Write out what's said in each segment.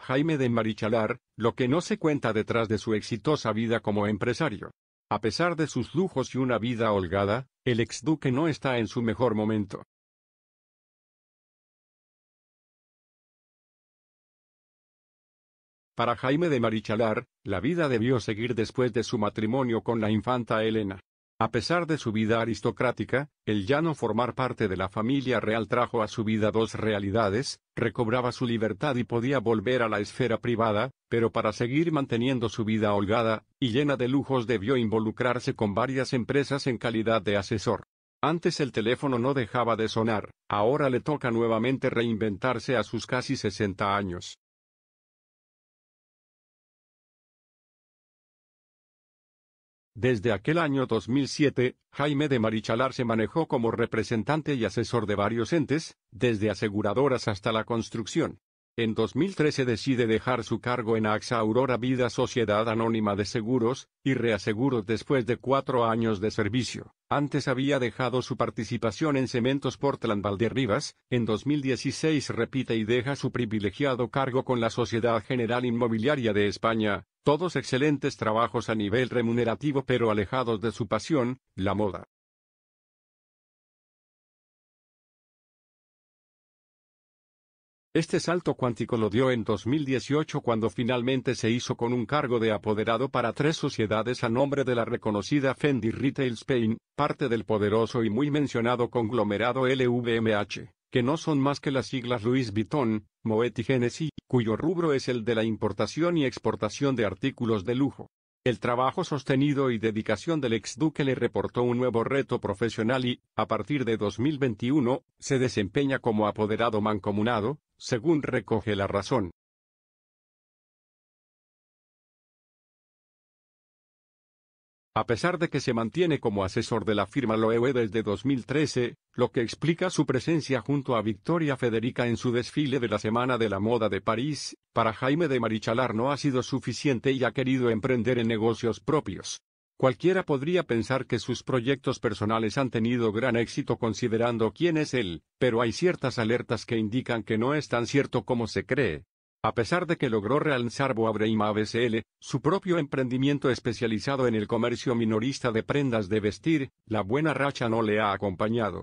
Jaime de Marichalar, lo que no se cuenta detrás de su exitosa vida como empresario. A pesar de sus lujos y una vida holgada, el exduque no está en su mejor momento. Para Jaime de Marichalar, la vida debió seguir después de su matrimonio con la infanta Elena. A pesar de su vida aristocrática, el ya no formar parte de la familia real trajo a su vida dos realidades, recobraba su libertad y podía volver a la esfera privada, pero para seguir manteniendo su vida holgada y llena de lujos debió involucrarse con varias empresas en calidad de asesor. Antes el teléfono no dejaba de sonar, ahora le toca nuevamente reinventarse a sus casi 60 años. Desde aquel año 2007, Jaime de Marichalar se manejó como representante y asesor de varios entes, desde aseguradoras hasta la construcción. En 2013 decide dejar su cargo en AXA Aurora Vida Sociedad Anónima de Seguros, y Reaseguros después de cuatro años de servicio. Antes había dejado su participación en Cementos Portland Valderribas, en 2016 repite y deja su privilegiado cargo con la Sociedad General Inmobiliaria de España, todos excelentes trabajos a nivel remunerativo pero alejados de su pasión, la moda. Este salto cuántico lo dio en 2018 cuando finalmente se hizo con un cargo de apoderado para tres sociedades a nombre de la reconocida Fendi Retail Spain, parte del poderoso y muy mencionado conglomerado LVMH que no son más que las siglas Louis Vuitton, Moet y Genesis, cuyo rubro es el de la importación y exportación de artículos de lujo. El trabajo sostenido y dedicación del ex duque le reportó un nuevo reto profesional y, a partir de 2021, se desempeña como apoderado mancomunado, según recoge la razón. A pesar de que se mantiene como asesor de la firma Loewe desde 2013, lo que explica su presencia junto a Victoria Federica en su desfile de la Semana de la Moda de París, para Jaime de Marichalar no ha sido suficiente y ha querido emprender en negocios propios. Cualquiera podría pensar que sus proyectos personales han tenido gran éxito considerando quién es él, pero hay ciertas alertas que indican que no es tan cierto como se cree. A pesar de que logró realzar Boabreima ABCL, su propio emprendimiento especializado en el comercio minorista de prendas de vestir, la buena racha no le ha acompañado.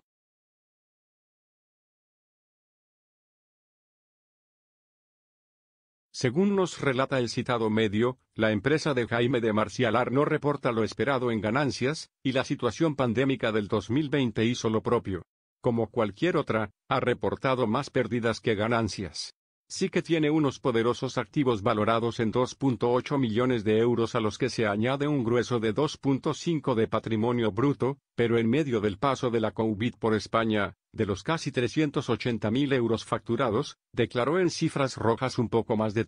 Según nos relata el citado medio, la empresa de Jaime de Marcialar no reporta lo esperado en ganancias, y la situación pandémica del 2020 hizo lo propio. Como cualquier otra, ha reportado más pérdidas que ganancias sí que tiene unos poderosos activos valorados en 2.8 millones de euros a los que se añade un grueso de 2.5 de patrimonio bruto, pero en medio del paso de la COVID por España, de los casi mil euros facturados, declaró en cifras rojas un poco más de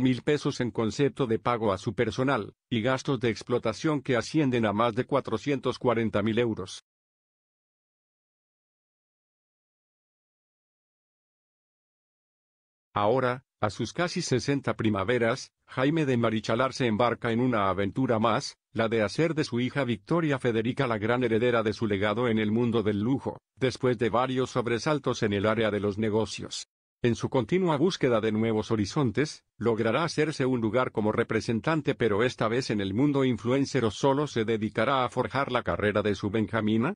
mil pesos en concepto de pago a su personal, y gastos de explotación que ascienden a más de mil euros. Ahora, a sus casi 60 primaveras, Jaime de Marichalar se embarca en una aventura más, la de hacer de su hija Victoria Federica la gran heredera de su legado en el mundo del lujo, después de varios sobresaltos en el área de los negocios. En su continua búsqueda de nuevos horizontes, logrará hacerse un lugar como representante pero esta vez en el mundo influencer o solo se dedicará a forjar la carrera de su Benjamina,